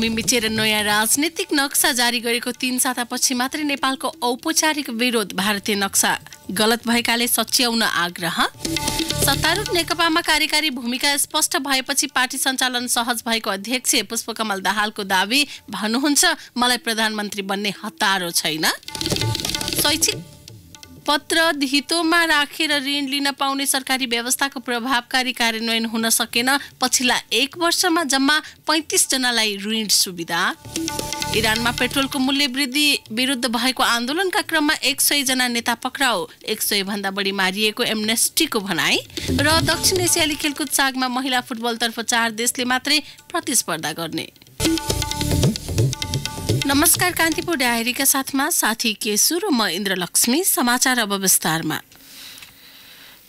भूमि मिचेर नयाँ राजनीतिक नक्सा जारी गरेको तीन सातापछि मात्रै नेपालको औपचारिक विरोध भारतीय नक्सा गलत भएकाले सच्याउन आग्रह सत्तारूढ नेकपामा कार्यकारी भूमिका स्पष्ट भएपछि पार्टी सञ्चालन सहज भएको अध्यक्ष पुष्पकमल दाहालको दावी भन्नुहुन्छ मलाई प्रधानमन्त्री बन्ने हतारो छैन शैक्षिक पत्र धितोमा राखेर ऋण लिन पाउने सरकारी व्यवस्थाको प्रभावकारी कार्यान्वयन हुन सकेन पछिल्ला एक वर्षमा जम्मा पैँतिसजनालाई ऋण सुविधा इरानमा पेट्रोलको मूल्य वृद्धि विरुद्ध भएको आन्दोलनका क्रममा एक सयजना नेता पक्राउ एक सय भन्दा बढी मारिएको एमनेस्टीको भनाई र दक्षिण एसियाली खेलकुद सागमा महिला फुटबलतर्फ चार देशले मात्रै प्रतिस्पर्धा गर्ने नमस्कार कान्तिपुर डायरीका साथमा साथी केशु र म इन्द्रलक्ष्मी समाचार अब विस्तारमा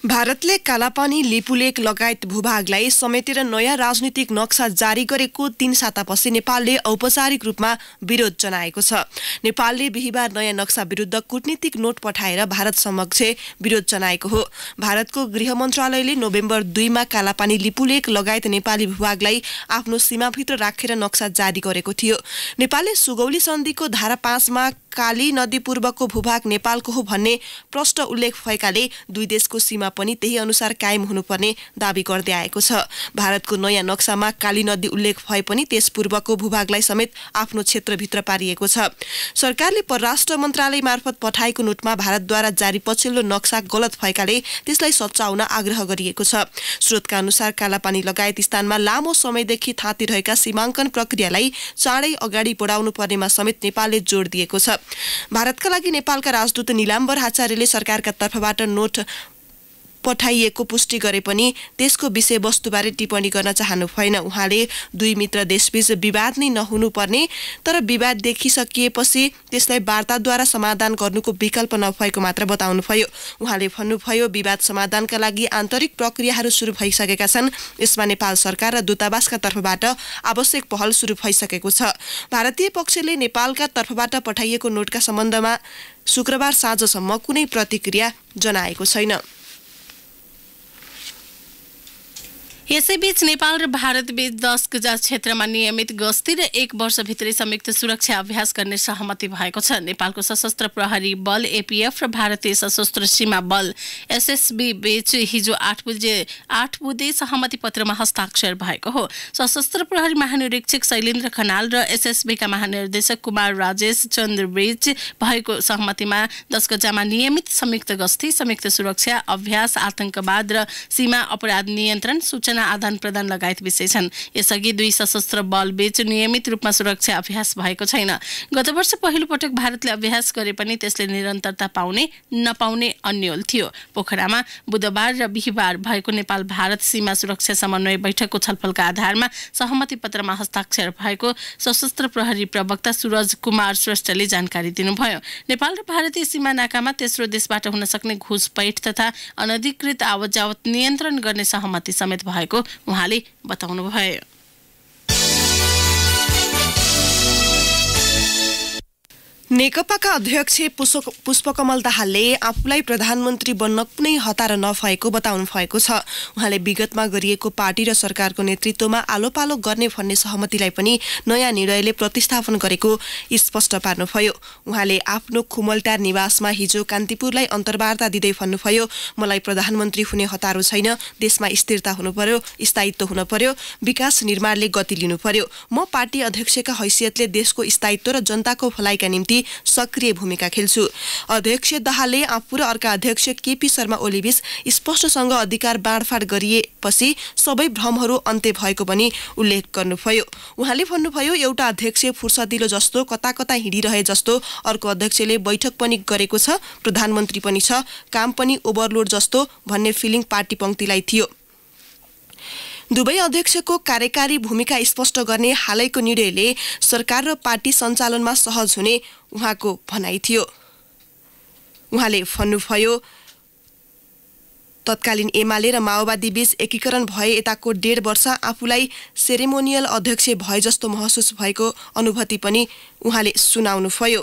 भारतले कालापानी लिपुलेक लगायत भूभागलाई समेटेर नयाँ राजनीतिक नक्सा जारी गरेको तीन सातापछि नेपालले औपचारिक रूपमा विरोध जनाएको छ नेपालले बिहिबार नयाँ नक्सा विरुद्ध कुटनीतिक नोट पठाएर भारत समक्ष विरोध जनाएको हो भारतको गृह मन्त्रालयले नोभेम्बर दुईमा कालापानी लिपुलेक लगायत नेपाली भूभागलाई आफ्नो सीमाभित्र राखेर नक्सा जारी गरेको थियो नेपालले सुगौली सन्धिको धारा पाँचमा काली नदी पूर्वको भूभाग नेपालको हो भन्ने प्रष्ट उल्लेख भएकाले दुई देशको सीमा पनि त्यही अनुसार कायम हुनुपर्ने दावी गर्दै आएको छ भारतको नयाँ नक्सामा काली नदी उल्लेख भए पनि त्यस पूर्वको भूभागलाई समेत आफ्नो क्षेत्रभित्र पारिएको छ सरकारले परराष्ट्र मन्त्रालय मार्फत पठाएको नोटमा भारतद्वारा जारी पछिल्लो नक्सा गलत भएकाले त्यसलाई सच्चाउन आग्रह गरिएको छ स्रोतका अनुसार कालापानी लगायत स्थानमा लामो समयदेखि थाती रहेका सीमाङ्कन प्रक्रियालाई चाँडै अगाडि बढाउनु पर्नेमा समेत नेपालले जोड दिएको छ भारतका लागि नेपालका राजदूत निलाम्बर आचार्यले सरकारका तर्फबाट नोट पठाइएको पुष्टि गरे पनि त्यसको विषयवस्तुबारे टिप्पणी गर्न चाहनु भएन उहाँले दुई मित्र देशबीच विवाद नै नहुनुपर्ने तर विवाद देखिसकिएपछि त्यसलाई वार्ताद्वारा समाधान गर्नुको विकल्प नभएको मात्र बताउनुभयो उहाँले भन्नुभयो विवाद समाधानका लागि आन्तरिक प्रक्रियाहरू सुरु भइसकेका छन् यसमा नेपाल सरकार र दूतावासका तर्फबाट आवश्यक पहल सुरु भइसकेको छ भारतीय पक्षले नेपालका तर्फबाट पठाइएको नोटका सम्बन्धमा शुक्रबार साँझसम्म कुनै प्रतिक्रिया जनाएको छैन यसैबीच नेपाल र भारतबीच दस गजा क्षेत्रमा नियमित गस्ती र एक वर्षभित्रै संयुक्त सुरक्षा अभ्यास गर्ने सहमति भएको छ नेपालको सशस्त्र प्रहरी बल एपिएफ र भारतीय सशस्त्र सीमा बल एसएसबी बीच हिजो आठ बुझे आठ बुधे सहमति पत्रमा हस्ताक्षर भएको हो सशस्त्र प्रहरी महानिरीक्षक शैलेन्द्र खनाल र एसएसबीका महानिर्देशक कुमार राजेश चन्द्र बीच भएको सहमतिमा दस गजामा नियमित संयुक्त गस्ती संयुक्त सुरक्षा अभ्यास आतंकवाद र सीमा अपराध नियन्त्रण सूचना सूचना आदान प्रदान लगायत विषय छन् यसअघि दुई सशस्त्र बल बीच नियमित रूपमा सुरक्षा अभ्यास भएको छैन गत वर्ष पहिलो पटक भारतले अभ्यास गरे पनि त्यसले निरन्तरता पाउने नपाउने अन्यल थियो पोखरामा बुधबार र बिहिबार भएको नेपाल भारत सीमा सुरक्षा समन्वय बैठकको छलफलका आधारमा सहमति पत्रमा हस्ताक्षर भएको सशस्त्र प्रहरी प्रवक्ता सुरज कुमार श्रेष्ठले जानकारी दिनुभयो नेपाल र भारतीय सीमा नाकामा तेस्रो देशबाट हुन सक्ने घुसपैठ तथा अनधिकृत आवत जावत नियन्त्रण गर्ने सहमति समेत भएको भएको उहाँले बताउनुभयो नेकपाका अध्यक्ष पुष्पकमल दाहालले आफूलाई प्रधानमन्त्री बन्न कुनै हतार नभएको बताउनु भएको छ उहाँले विगतमा गरिएको पार्टी र सरकारको नेतृत्वमा आलोपालो गर्ने भन्ने सहमतिलाई पनि नयाँ निर्णयले प्रतिस्थापन गरेको स्पष्ट पार्नुभयो उहाँले आफ्नो खुमलटार निवासमा हिजो कान्तिपुरलाई अन्तर्वार्ता दिँदै भन्नुभयो मलाई प्रधानमन्त्री हुने हतारो छैन देशमा स्थिरता हुनु पर्यो स्थायित्व हुन पर्यो विकास निर्माणले गति लिनु पर्यो म पार्टी अध्यक्षका हैसियतले देशको स्थायित्व र जनताको भलाइका निम्ति सक्रिय भूमिका खेल्छु अध्यक्ष दाहालले आफू र अर्का अध्यक्ष केपी शर्मा ओलीबीच स्पष्टसँग अधिकार बाँडफाँड गरिएपछि सबै भ्रमहरू अन्त्य भएको पनि उल्लेख गर्नुभयो उहाँले भन्नुभयो एउटा अध्यक्ष फुर्सदिलो जस्तो कता कता हिँडिरहे जस्तो अर्को अध्यक्षले बैठक पनि गरेको छ प्रधानमन्त्री पनि छ काम पनि ओभरलोड जस्तो भन्ने फिलिङ पार्टी पङ्क्तिलाई थियो दुवै अध्यक्षको कार्यकारी भूमिका स्पष्ट गर्ने हालैको निर्णयले सरकार र पार्टी सञ्चालनमा सहज हुने उहाँको भनाइ थियो उहाँले भन्नुभयो तत्कालीन एमाले र माओवादी बीच एकीकरण भए यताको डेढ वर्ष आफूलाई सेरेमोनियल अध्यक्ष भए जस्तो महसुस भएको अनुभूति पनि उहाँले सुनाउनुभयो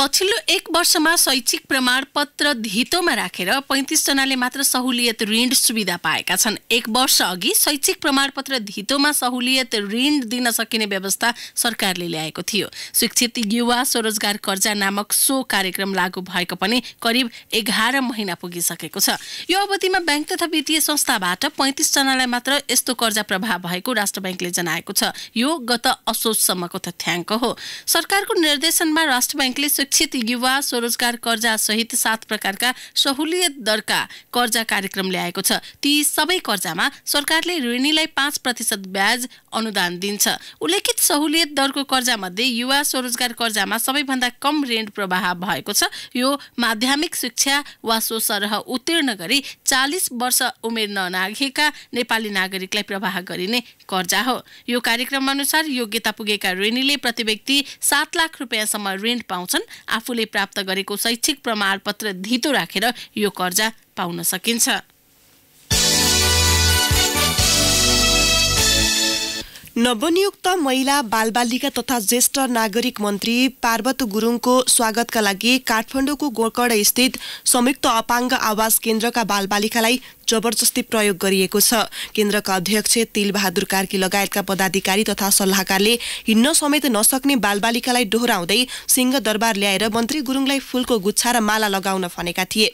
पछिल्लो एक वर्षमा शैक्षिक प्रमाणपत्र धितोमा राखेर पैँतिसजनाले मात्र सहुलियत ऋण सुविधा पाएका छन् एक वर्ष अघि शैक्षिक प्रमाणपत्र धितोमा सहुलियत ऋण दिन सकिने व्यवस्था सरकारले ल्याएको थियो शिक्षित युवा स्वरोजगार कर्जा नामक सो कार्यक्रम लागू भएको पनि करिब एघार महिना पुगिसकेको छ यो अवधिमा ब्याङ्क तथा वित्तीय संस्थाबाट पैँतिसजनालाई मात्र यस्तो कर्जा प्रभाव भएको राष्ट्र ब्याङ्कले जनाएको छ यो गत असोजसम्मको तथ्याङ्क हो सरकारको निर्देशनमा राष्ट्र ब्याङ्कले शिक्षित युवा स्वरोजगार कर्जा सहित सात प्रकारका सहुलियत दरका कर्जा कार्यक्रम ल्याएको छ ती सबै कर्जामा सरकारले ऋणीलाई पाँच प्रतिशत ब्याज अनुदान दिन्छ उल्लेखित सहुलियत दरको कर्जामध्ये युवा स्वरोजगार कर्जामा सबैभन्दा कम ऋण प्रवाह भएको छ यो माध्यमिक शिक्षा वा सोसरह उत्तीर्ण गरी चालिस वर्ष उमेर ननाघेका नेपाली नागरिकलाई प्रवाह गरिने कर्जा हो यो कार्यक्रम अनुसार योग्यता पुगेका ऋणीले प्रति व्यक्ति सात लाख रुपियाँसम्म ऋण पाउँछन् आफूले प्राप्त गरेको शैक्षिक प्रमाणपत्र धितो राखेर यो कर्जा पाउन सकिन्छ नवनियुक्त महिला बालबालिका तथा ज्येष्ठ नागरिक मन्त्री पार्वत गुरुङको स्वागतका लागि काठमाडौँको गोकर्ण स्थित संयुक्त अपाङ्ग आवास केन्द्रका बालबालिकालाई जबरजस्ती प्रयोग गरिएको छ केन्द्रका अध्यक्ष तिलबहादुर कार्की लगायतका पदाधिकारी तथा सल्लाहकारले हिँड्न समेत नसक्ने बालबालिकालाई डोहोऱ्याउँदै सिंहदरबार ल्याएर मन्त्री गुरुङलाई फूलको गुच्छा र माला लगाउन भनेका थिए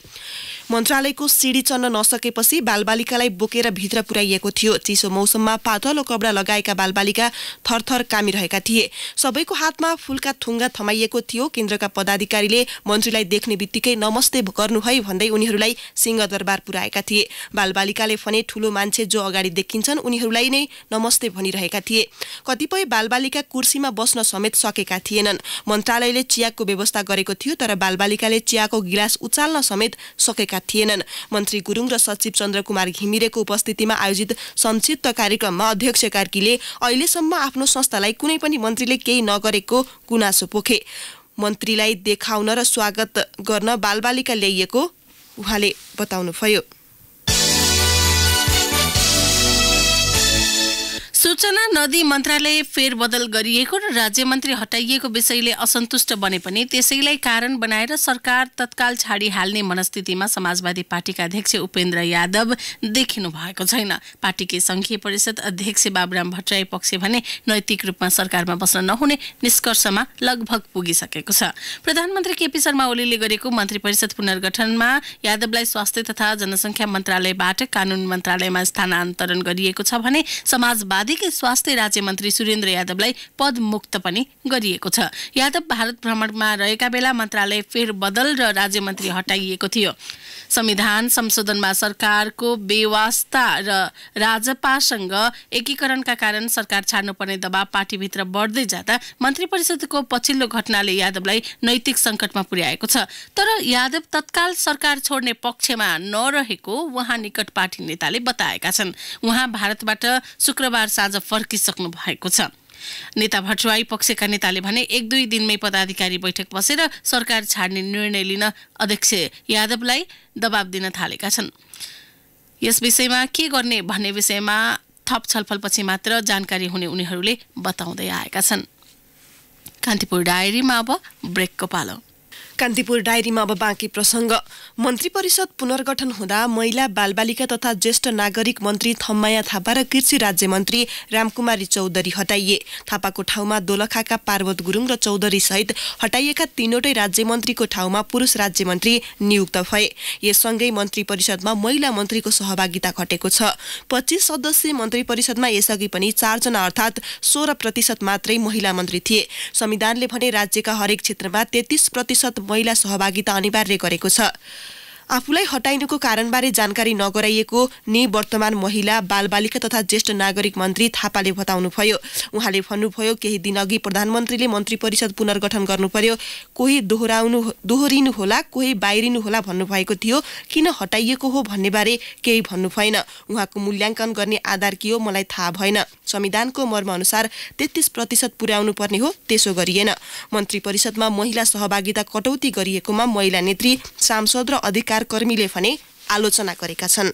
मन्त्रालयको सिडी चढ्न नसकेपछि बालबालिकालाई बोकेर भित्र पुर्याइएको थियो चिसो मौसममा पातलो कपडा लगाएका बालबालिका थरथर कामिरहेका थिए सबैको हातमा फुलका थुङ्गा थमाइएको थियो केन्द्रका पदाधिकारीले मन्त्रीलाई देख्ने बित्तिकै नमस्ते गर्नु है भन्दै उनीहरूलाई सिंहदरबार पुर्याएका थिए बालबालिकाले भने ठूलो मान्छे जो अगाडि देखिन्छन् उनीहरूलाई नै नमस्ते भनिरहेका थिए कतिपय बालबालिका कुर्सीमा बस्न समेत सकेका थिएनन् मन्त्रालयले चियाको व्यवस्था गरेको थियो तर बालबालिकाले चियाको गिलास उचाल्न समेत सकेका गरेका थिएनन् मन्त्री गुरुङ र सचिव चन्द्र घिमिरेको उपस्थितिमा आयोजित संक्षिप्त कार्यक्रममा अध्यक्ष कार्कीले अहिलेसम्म आफ्नो संस्थालाई कुनै पनि मन्त्रीले केही नगरेको गुनासो पोखे मन्त्रीलाई देखाउन र स्वागत गर्न बालबालिका ल्याइएको उहाँले बताउनुभयो सूचना नदी मन्त्रालय फेरबदल गरिएको र राज्य मन्त्री हटाइएको विषयले असन्तुष्ट बने पनि त्यसैलाई कारण बनाएर सरकार तत्काल छाडी हाल्ने मनस्थितिमा समाजवादी पार्टीका अध्यक्ष उपेन्द्र यादव देखिनु भएको छैन पार्टीकी संघीय परिषद अध्यक्ष बाबुराम भट्टराई पक्ष भने नैतिक रूपमा सरकारमा बस्न नहुने निष्कर्षमा लगभग पुगिसकेको छ प्रधानमन्त्री केपी शर्मा ओलीले गरेको मन्त्री परिषद पुनर्गठनमा यादवलाई स्वास्थ्य तथा जनसङ्ख्या मन्त्रालयबाट कानुन मन्त्रालयमा स्थानान्तरण गरिएको छ भने समाजवादी स्वास्थ्य राज्य मन्त्री सुरेन्द्र यादवलाई पदमुक्त पनि गरिएको छ यादव भारत भ्रमणमा रहेका बेला मन्त्रालय फेरबदल र राज्य मन्त्री हटाइएको थियो संविधान संशोधनमा सरकारको बेवास्ता र राजपासँग एकीकरणका कारण सरकार छाड्नुपर्ने दबाव पार्टीभित्र बढ्दै जाँदा मन्त्री परिषदको पछिल्लो घटनाले यादवलाई नैतिक सङ्कटमा पुर्याएको छ तर यादव तत्काल सरकार छोड्ने पक्षमा नरहेको उहाँ निकट पार्टी नेताले बताएका छन् उहाँ भारतबाट शुक्रबार साँझ आज फर्किसक्नु भएको छ नेता भट्टराई पक्षका नेताले भने एक दुई दिनमै पदाधिकारी बैठक बसेर सरकार छाड्ने निर्णय लिन अध्यक्ष यादवलाई दबाब दिन थालेका छन् यस विषयमा के गर्ने भन्ने विषयमा थप छलफलपछि मात्र जानकारी हुने उनीहरूले बताउँदै आएका छन् कान्तिपुर डायरीमा अब ब्रेकको पालो कान्तिपुर डायरीमा अब बाँकी प्रसङ्ग मन्त्री परिषद पुनर्गठन हुँदा महिला बालबालिका तथा ज्येष्ठ नागरिक मन्त्री थम्माया थापा र कृषि राज्य मन्त्री रामकुमारी चौधरी हटाइए थापाको ठाउँमा दोलखाका पार्वत गुरुङ र चौधरी सहित हटाइएका तीनवटै राज्य मन्त्रीको ठाउँमा पुरुष राज्य मन्त्री नियुक्त भए यससँगै मन्त्री परिषदमा महिला मन्त्रीको सहभागिता घटेको छ पच्चिस सदस्यीय मन्त्री परिषदमा यसअघि पनि चारजना अर्थात् सोह्र प्रतिशत मात्रै महिला मन्त्री थिए संविधानले भने राज्यका हरेक क्षेत्रमा तेत्तिस प्रतिशत महिला सहभागिता अनिवार्य गरेको छ आफूलाई हटाइनुको कारणबारे जानकारी नगराइएको निवर्तमान महिला बालबालिका तथा ज्येष्ठ नागरिक मन्त्री थापाले बताउनुभयो उहाँले भन्नुभयो केही दिनअघि प्रधानमन्त्रीले मन्त्री परिषद पुनर्गठन गर्नु पर्यो कोही दोहोऱ्याउनु दोहोरिनु होला कोही बाहिरिनु होला भन्नुभएको थियो किन हटाइएको हो भन्नेबारे केही भन्नु भएन उहाँको मूल्याङ्कन गर्ने आधार के हो मलाई थाहा भएन संविधानको मर्मअनुसार तेत्तिस प्रतिशत पुर्याउनु पर्ने हो त्यसो गरिएन मन्त्री परिषदमा महिला सहभागिता कटौती गरिएकोमा महिला नेत्री सांसद र अधिकार कर्मीले भने आलोचना गरेका छन्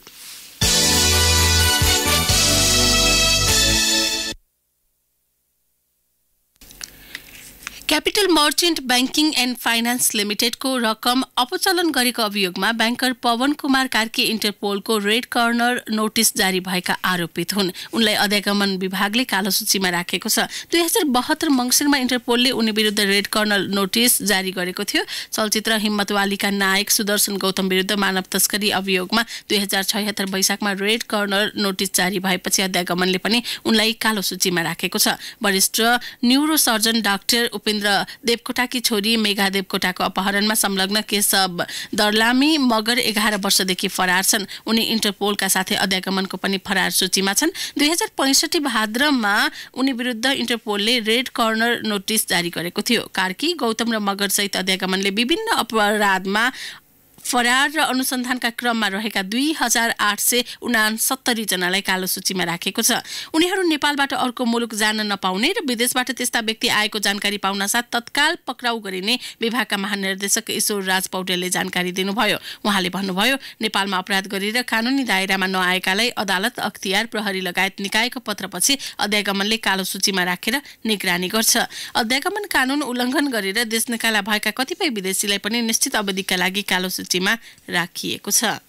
capital merchant banking and finance लिमिटेडको रकम अपचलन गरेको अभियोगमा ब्याङ्कर पवन कुमार कार्की इन्टरपोलको रेड कर्नर नोटिस जारी भएका आरोपित हुन् उनलाई अध्यागमन विभागले कालो सूचीमा राखेको छ दुई हजार बहत्तर मङ्सिरमा इन्टरपोलले उनी विरुद्ध रेड कर्नर नोटिस जारी गरेको थियो चलचित्र हिम्मतवालीका नायक सुदर्शन गौतम विरुद्ध मानव तस्करी अभियोगमा दुई हजार छयत्तर वैशाखमा रेड कर्नर नोटिस जारी भएपछि अध्यागमनले पनि उनलाई कालो सूचीमा राखेको छ वरिष्ठ न्युरोसर्जन डाक्टर उप उपेन्द्र देवकोटाकी छोरी मेघा देवकोटाको अपहरणमा संलग्न केशव दर्लामी मगर एघार वर्षदेखि फरार छन् उनी इन्टरपोलका साथै अध्यागमनको पनि फरार सूचीमा छन् दुई हजार पैँसठी भाद्रमा उनी विरुद्ध इन्टरपोलले रेड कर्नर नोटिस जारी गरेको थियो कार्की गौतम र मगर सहित अध्यागमनले विभिन्न अपराधमा फरार र अनुसन्धानका क्रममा रहेका दुई हजार आठ सय उनासत्तरी जनालाई कालो सूचीमा राखेको छ उनीहरू नेपालबाट अर्को मुलुक जान नपाउने र विदेशबाट त्यस्ता व्यक्ति आएको जानकारी पाउन साथ तत्काल पक्राउ गरिने विभागका महानिर्देशक ईश्वर राज पौडेलले जानकारी दिनुभयो उहाँले भन्नुभयो नेपालमा अपराध गरेर कानुनी दायरामा नआएकालाई अदालत अख्तियार प्रहरी लगायत निकायको पत्रपछि अध्यागमनले कालो सूचीमा राखेर निगरानी गर्छ अध्यागमन कानुन उल्लङ्घन गरेर देश निकाला भएका कतिपय विदेशीलाई पनि निश्चित अवधिका लागि कालो सूची la aquí cosa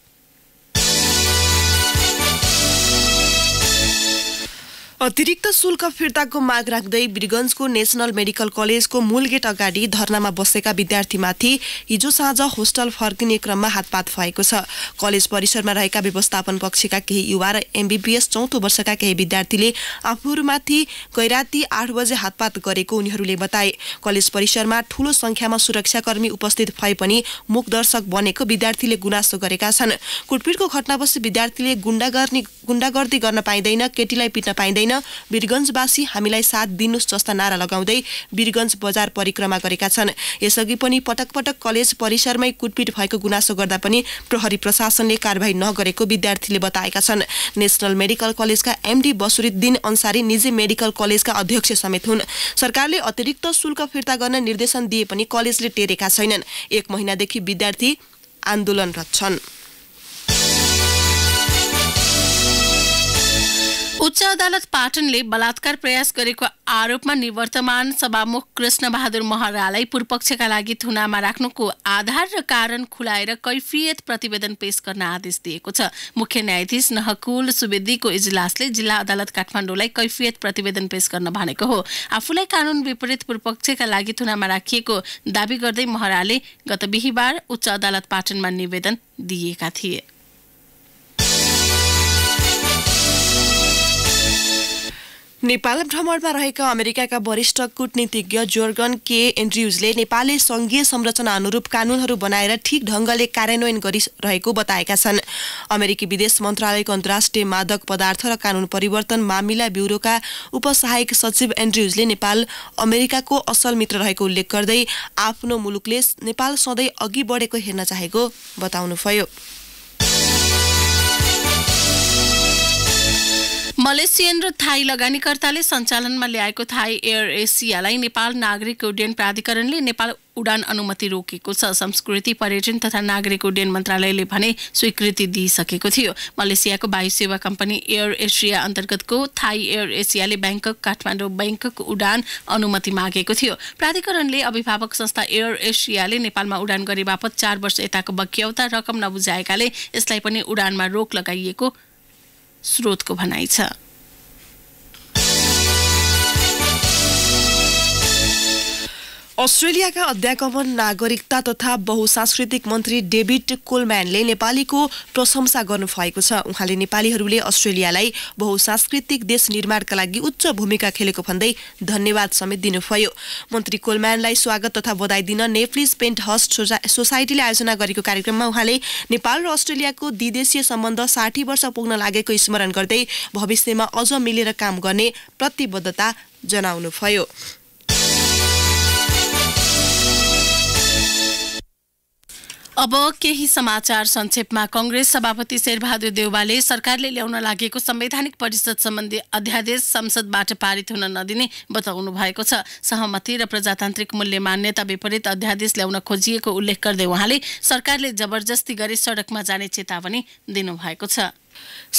अतिरिक्त शुल्क फिर्ताको माग राख्दै वीरगंजको नेसनल मेडिकल कलेजको मूल गेट अगाडि धरनामा बसेका विद्यार्थीमाथि हिजो साँझ होस्टल फर्किने क्रममा हातपात भएको छ कलेज परिसरमा रहेका व्यवस्थापन पक्षका केही युवा र एमबिबिएस चौथो वर्षका केही विद्यार्थीले आफूहरूमाथि गैराती आठ बजे हातपात गरेको उनीहरूले बताए कलेज परिसरमा ठूलो संख्यामा सुरक्षाकर्मी उपस्थित भए पनि मुखदर्शक बनेको विद्यार्थीले गुनासो गरेका छन् कुटपिटको घटनापछि विद्यार्थीले गुण्डागर्नी गुण्डागर्दी गर्न पाइँदैन केटीलाई पिट्न पाइँदैन होइन हामीलाई साथ दिनुहोस् जस्ता नारा लगाउँदै वीरगञ्ज बजार परिक्रमा गरेका छन् यसअघि पनि पटक पटक कलेज परिसरमै कुटपिट भएको गुनासो गर्दा पनि प्रहरी प्रशासनले कारवाही नगरेको विद्यार्थीले बताएका छन् नेसनल मेडिकल कलेजका एमडी बसुरुद्दिन अन्सारी निजी मेडिकल कलेजका अध्यक्ष समेत हुन् सरकारले अतिरिक्त शुल्क फिर्ता गर्न निर्देशन दिए पनि कलेजले टेरेका छैनन् एक महिनादेखि विद्यार्थी आन्दोलनरत छन् उच्च अदालत पाटनले बलात्कार प्रयास गरेको आरोपमा निवर्तमान सभामुख कृष्ण बहादुर महरालाई पूर्वपक्षका लागि थुनामा राख्नुको आधार र कारण खुलाएर कैफियत प्रतिवेदन पेश गर्न आदेश दिएको छ मुख्य न्यायाधीश नहकुल सुवेदीको इजलासले जिल्ला अदालत काठमाडौँलाई कैफियत प्रतिवेदन पेश गर्न भनेको हो आफूलाई कानुन विपरीत पूर्वपक्षका लागि थुनामा राखिएको दावी गर्दै महराले गत बिहिबार उच्च अदालत पाटनमा निवेदन दिएका थिए नेपाल भ्रमणमा रहेका अमेरिकाका वरिष्ठ कूटनीतिज्ञ जोर्गन के एन्ड्रियुजले नेपालले सङ्घीय संरचना अनुरूप कानूनहरू बनाएर ठिक ढङ्गले कार्यान्वयन गरिरहेको बताएका छन् अमेरिकी विदेश मन्त्रालयको अन्तर्राष्ट्रिय मादक पदार्थ र कानून परिवर्तन मामिला ब्युरोका उपसहायक सचिव एन्ड्रियुजले नेपाल अमेरिकाको असल मित्र रहेको उल्लेख गर्दै आफ्नो मुलुकले नेपाल सधैँ अघि बढेको हेर्न चाहेको बताउनुभयो मलेसियन र थाई लगानीकर्ताले सञ्चालनमा ल्याएको थाई एयर एसियालाई नेपाल नागरिक उड्डयन प्राधिकरणले नेपाल उडान अनुमति रोकेको छ संस्कृति पर्यटन तथा नागरिक उड्डयन मन्त्रालयले भने स्वीकृति दिइसकेको थियो मलेसियाको वायु सेवा कम्पनी एयर एसिया अन्तर्गतको थाई एयर एसियाले ब्याङ्कक काठमाडौँ ब्याङ्कक उडान अनुमति मागेको थियो प्राधिकरणले अभिभावक संस्था एयर एसियाले नेपालमा उडान गरे बापत चार वर्ष यताको बक्यौता रकम नबुझाएकाले यसलाई पनि उडानमा रोक लगाइएको स्रोतको भनाइ छ अस्ट्रेलियाका अध्यागमन नागरिकता तथा बहुसांस्कृतिक मन्त्री डेभिड कोलम्यानले नेपालीको प्रशंसा गर्नुभएको छ उहाँले नेपालीहरूले अस्ट्रेलियालाई बहुसांस्कृतिक देश निर्माणका लागि उच्च भूमिका खेलेको भन्दै धन्यवाद समेत दिनुभयो मन्त्री कोलम्यानलाई स्वागत तथा बधाई दिन नेफ्लिज पेन्ट हस्ट सोसाइटीले आयोजना गरेको कार्यक्रममा उहाँले नेपाल र अस्ट्रेलियाको द्विदेशीय सम्बन्ध साठी वर्ष पुग्न लागेको स्मरण गर्दै भविष्यमा अझ मिलेर काम गर्ने प्रतिबद्धता जनाउनुभयो अब केही समाचार संक्षेपमा कङ्ग्रेस सभापति शेरबहादुर देउवाले सरकारले ल्याउन लागेको संवैधानिक परिषद सम्बन्धी अध्यादेश संसदबाट पारित हुन नदिने बताउनु भएको छ सहमति र प्रजातान्त्रिक मूल्य मान्यता विपरीत अध्यादेश ल्याउन खोजिएको उल्लेख गर्दै उहाँले सरकारले जबरजस्ती गरी सडकमा जाने चेतावनी दिनुभएको छ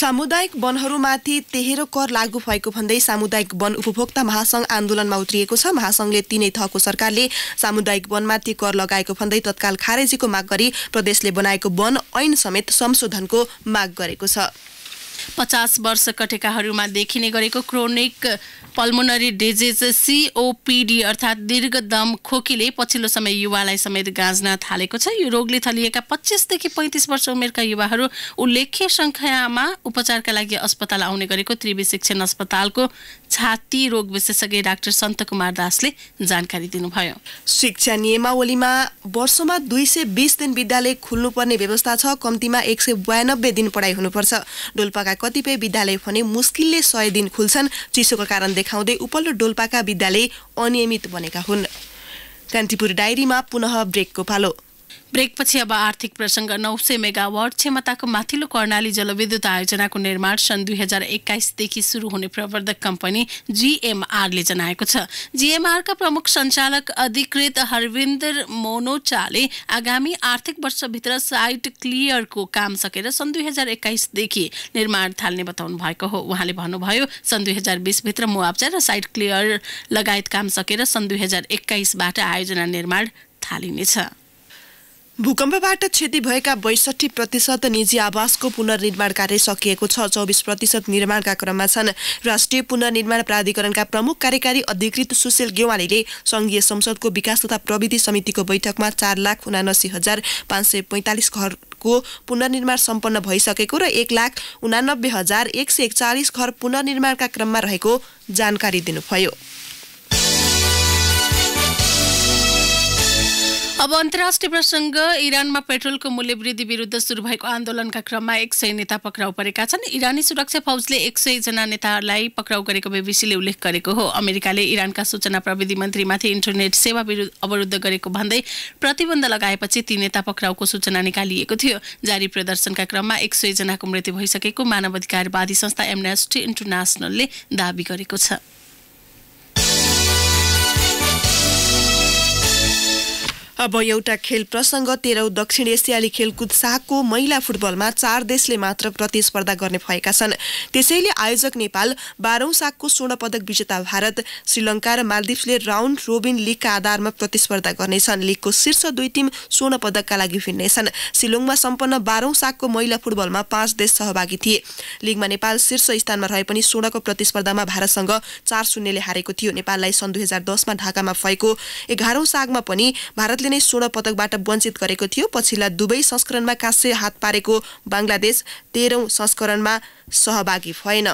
सामुदायिक वनहरूमाथि तेह्रो कर लागू भएको भन्दै सामुदायिक वन उपभोक्ता महासङ्घ आन्दोलनमा उत्रिएको छ महासङ्घले तिनै तहको सरकारले सामुदायिक वनमाथि कर लगाएको भन्दै तत्काल खारेजीको माग गरी प्रदेशले बनाएको वन ऐन समेत संशोधनको माग गरेको छ पचास वर्ष कटेकाहरूमा देखिने गरेको क्रोनिक पल्मोनरी डिजिज सिओपिडी अर्थात् दीर्घदम खोकीले पछिल्लो समय युवालाई समेत गाँझ्न थालेको छ यो रोगले थलिएका पच्चिसदेखि पैँतिस वर्ष उमेरका युवाहरू उल्लेख्य सङ्ख्यामा उपचारका लागि अस्पताल आउने गरेको त्रिवी शिक्षण अस्पतालको छाती रोग विशेषज्ञ डाक्टर सन्त कुमार दासले जानकारी दिनुभयो शिक्षा नियमावलीमा वर्षमा दुई सय बिस दिन विद्यालय खुल्नुपर्ने व्यवस्था छ कम्तीमा एक सय बयानब्बे दिन पढाइ हुनुपर्छ डोल्पाका कतिपय विद्यालय भने मुस्किलले सय दिन खुल्छन् चिसोको कारण देखाउँदै उपल्लो डोल्पाका विद्यालय अनियमित बनेका हुन् कान्तिपुर डायरीमा पुनः ब्रेकको पालो ब्रेकपछि अब आर्थिक प्रसङ्ग नौ सय मेगावाट क्षमताको माथिल्लो कर्णाली जलविद्युत आयोजनाको निर्माण सन् दुई हजार एक्काइसदेखि सुरु हुने प्रवर्धक कम्पनी जिएमआरले जनाएको छ जिएमआरका प्रमुख सञ्चालक अधिकृत हरविन्दर मोनोचाले आगामी आर्थिक वर्षभित्र साइट क्लियरको काम सकेर सन् दुई हजार एक्काइसदेखि निर्माण थाल्ने बताउनु भएको हो उहाँले भन्नुभयो सन् दुई हजार बिसभित्र मुआब्जा र साइट क्लियर लगायत काम सकेर सन् दुई हजार एक्काइसबाट आयोजना निर्माण थालिनेछ भूकम्पबाट क्षति भएका बैसठी प्रतिशत निजी आवासको पुनर्निर्माण कार्य सकिएको छ चौबिस प्रतिशत निर्माणका क्रममा छन् राष्ट्रिय पुनर्निर्माण प्राधिकरणका प्रमुख कार्यकारी अधिकृत सुशील गेवालीले सङ्घीय संसदको विकास तथा प्रविधि समितिको बैठकमा चार लाख उनासी हजार पाँच सय पैँतालिस घर पुनर्निर्माण सम्पन्न भइसकेको र एक लाख उनानब्बे हजार एक सय एकचालिस घर पुनर्निर्माणका क्रममा रहेको जानकारी दिनुभयो अब अन्तर्राष्ट्रिय प्रसङ्ग इरानमा पेट्रोलको मूल्य वृद्धि विरुद्ध सुरु भएको आन्दोलनका क्रममा एक सय नेता पक्राउ परेका छन् इरानी सुरक्षा फौजले एक सयजना नेताहरूलाई पक्राउ गरेको बिबिसीले उल्लेख गरेको हो अमेरिकाले इरानका सूचना प्रविधि मन्त्रीमाथि इन्टरनेट सेवा विरुद्ध अवरुद्ध गरेको भन्दै प्रतिबन्ध लगाएपछि ती नेता पक्राउको सूचना निकालिएको थियो जारी प्रदर्शनका क्रममा एक सयजनाको मृत्यु भइसकेको मानवाधिकारवादी संस्था एमनेस्टी इन्टरनेसनलले दावी गरेको छ अब एउटा खेल प्रसङ्ग तेह्रौँ दक्षिण एसियाली खेलकुद शाहको महिला फुटबलमा चार देशले मात्र प्रतिस्पर्धा गर्ने भएका छन् त्यसैले आयोजक नेपाल बाह्रौँ सागको स्वर्ण पदक विजेता भारत श्रीलङ्का र मालदिप्सले राउन्ड रोबिन लिगका आधारमा प्रतिस्पर्धा गर्नेछन् लिगको शीर्ष दुई टिम स्वर्ण पदकका लागि भिन्नेछन् सिलोङमा सम्पन्न बाह्रौँ सागको महिला फुटबलमा पाँच देश सहभागी थिए लिगमा नेपाल शीर्ष स्थानमा रहे पनि स्वर्णको प्रतिस्पर्धामा भारतसँग चार शून्यले हारेको थियो नेपाललाई सन् दुई हजार दसमा ढाकामा भएको एघारौँ सागमा पनि भारत भारतले नै सोह्र पदकबाट वञ्चित गरेको थियो पछिल्ला दुवै संस्करणमा काँस्य हात पारेको बङ्गलादेश तेह्रौँ संस्करणमा सहभागी भएन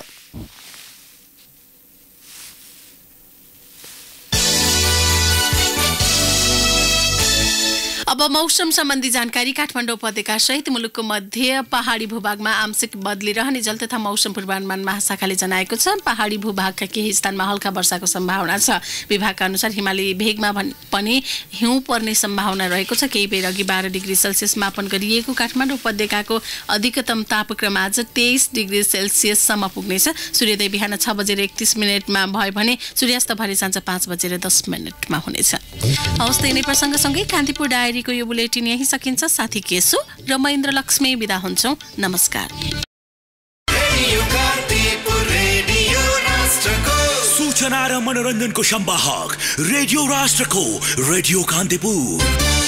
अब मौसम सम्बन्धी जानकारी काठमाडौँ उपत्यका सहित मुलुकको मध्य पहाडी भूभागमा आंशिक बदली रहने जल तथा मौसम पूर्वानुमान महाशाखाले जनाएको छ पहाडी भूभागका केही स्थानमा हल्का वर्षाको सम्भावना छ विभागका अनुसार हिमाली भेगमा पनि हिउँ पर्ने सम्भावना रहेको छ केही बेर अघि बाह्र डिग्री सेल्सियस मापन गरिएको काठमाडौँ उपत्यकाको अधिकतम तापक्रम आज तेइस डिग्री सेल्सियससम्म पुग्नेछ सूर्योदय बिहान छ बजेर एकतिस मिनटमा भयो भने सूर्यास्त भरे साँझ पाँच बजेर दस मिनटमा हुनेछ हवस् त यिनै प्रसङ्गसँगै कान्तिपुर डायरी टिभीको यो बुलेटिन यहीँ सकिन्छ साथी केशु र म इन्द्र लक्ष्मी विदा हुन्छौँ नमस्कार सूचना र मनोरञ्जनको सम्वाहक रेडियो राष्ट्रको रेडियो कान्तिपुर